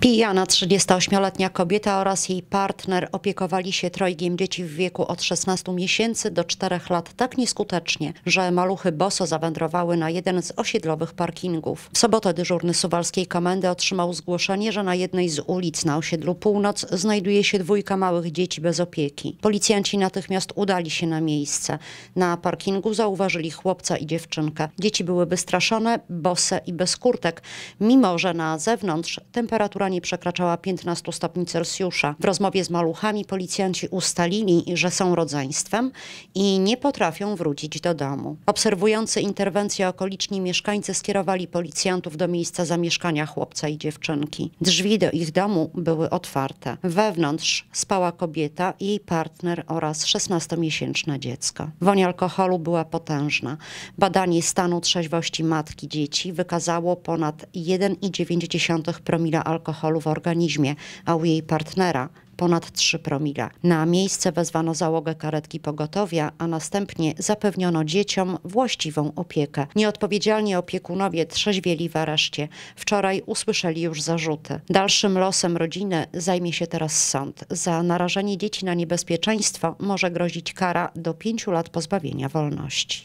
Pijana 38-letnia kobieta oraz jej partner opiekowali się trojgiem dzieci w wieku od 16 miesięcy do 4 lat tak nieskutecznie, że maluchy boso zawędrowały na jeden z osiedlowych parkingów. W sobotę dyżurny Suwalskiej Komendy otrzymał zgłoszenie, że na jednej z ulic na osiedlu Północ znajduje się dwójka małych dzieci bez opieki. Policjanci natychmiast udali się na miejsce. Na parkingu zauważyli chłopca i dziewczynkę. Dzieci były wystraszone, bose i bez kurtek, mimo że na zewnątrz temperatura nie przekraczała 15 stopni Celsjusza. W rozmowie z maluchami policjanci ustalili, że są rodzeństwem i nie potrafią wrócić do domu. Obserwujący interwencję okoliczni mieszkańcy skierowali policjantów do miejsca zamieszkania chłopca i dziewczynki. Drzwi do ich domu były otwarte. Wewnątrz spała kobieta, jej partner oraz 16-miesięczne dziecko. Woń alkoholu była potężna. Badanie stanu trzeźwości matki dzieci wykazało ponad 1,9 promila alkoholu alkoholu w organizmie, a u jej partnera ponad 3 promila. Na miejsce wezwano załogę karetki pogotowia, a następnie zapewniono dzieciom właściwą opiekę. Nieodpowiedzialni opiekunowie trzeźwieli w areszcie. Wczoraj usłyszeli już zarzuty. Dalszym losem rodziny zajmie się teraz sąd. Za narażenie dzieci na niebezpieczeństwo może grozić kara do 5 lat pozbawienia wolności.